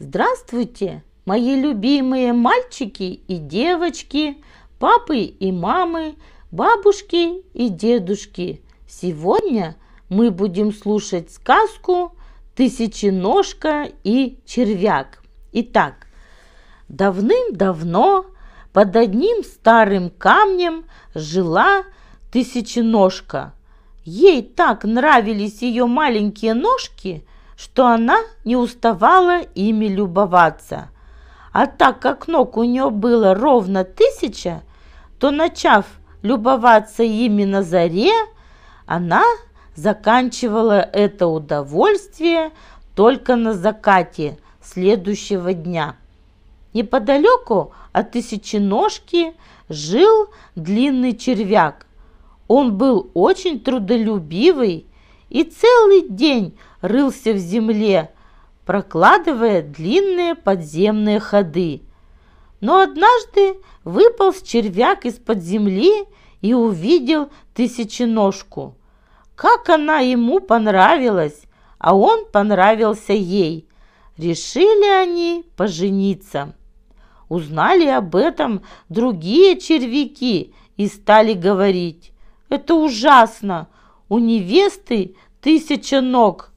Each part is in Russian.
Здравствуйте, мои любимые мальчики и девочки, папы и мамы, бабушки и дедушки. Сегодня мы будем слушать сказку «Тысяченожка и червяк». Итак, давным-давно под одним старым камнем жила тысяченожка. Ей так нравились ее маленькие ножки – что она не уставала ими любоваться. А так как ног у нее было ровно тысяча, то, начав любоваться ими на заре, она заканчивала это удовольствие только на закате следующего дня. Неподалеку от тысячи ножки жил длинный червяк. Он был очень трудолюбивый и целый день рылся в земле, прокладывая длинные подземные ходы. Но однажды выполз червяк из-под земли и увидел тысяченожку. Как она ему понравилась, а он понравился ей. Решили они пожениться. Узнали об этом другие червяки и стали говорить. «Это ужасно! У невесты тысяча ног!»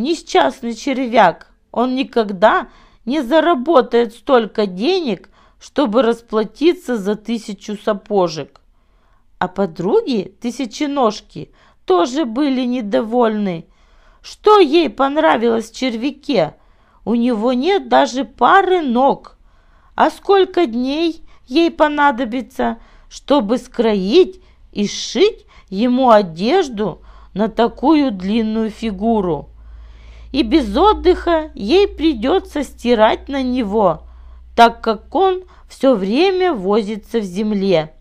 несчастный червяк. Он никогда не заработает столько денег, чтобы расплатиться за тысячу сапожек. А подруги тысяченожки тоже были недовольны. Что ей понравилось в червяке? У него нет даже пары ног. А сколько дней ей понадобится, чтобы скроить и сшить ему одежду на такую длинную фигуру? и без отдыха ей придется стирать на него, так как он все время возится в земле.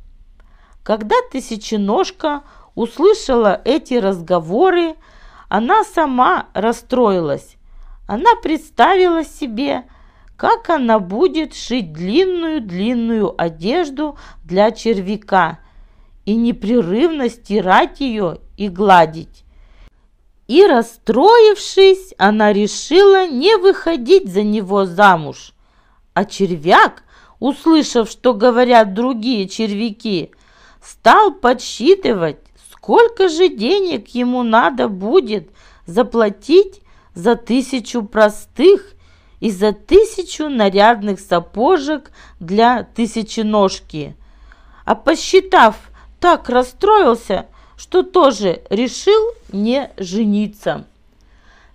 Когда Тысяченожка услышала эти разговоры, она сама расстроилась. Она представила себе, как она будет шить длинную-длинную одежду для червяка и непрерывно стирать ее и гладить. И, расстроившись, она решила не выходить за него замуж. А червяк, услышав, что говорят другие червяки, стал подсчитывать, сколько же денег ему надо будет заплатить за тысячу простых и за тысячу нарядных сапожек для тысяченожки. А посчитав, так расстроился – что тоже решил не жениться.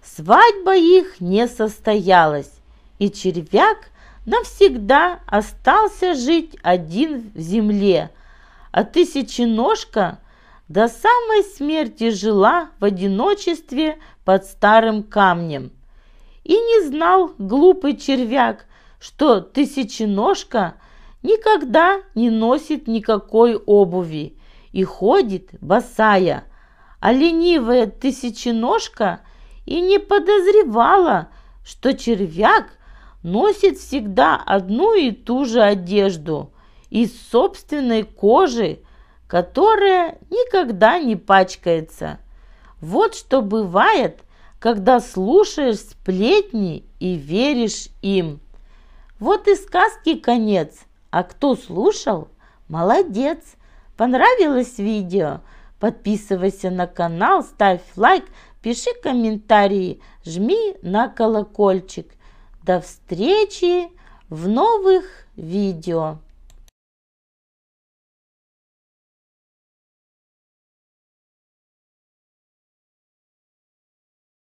Свадьба их не состоялась, и червяк навсегда остался жить один в земле, а тысяченожка до самой смерти жила в одиночестве под старым камнем. И не знал глупый червяк, что тысяченожка никогда не носит никакой обуви и ходит босая, а ленивая тысяченожка и не подозревала, что червяк носит всегда одну и ту же одежду из собственной кожи, которая никогда не пачкается. Вот что бывает, когда слушаешь сплетни и веришь им. Вот и сказки конец, а кто слушал, молодец – Понравилось видео? Подписывайся на канал, ставь лайк, пиши комментарии, жми на колокольчик. До встречи в новых видео.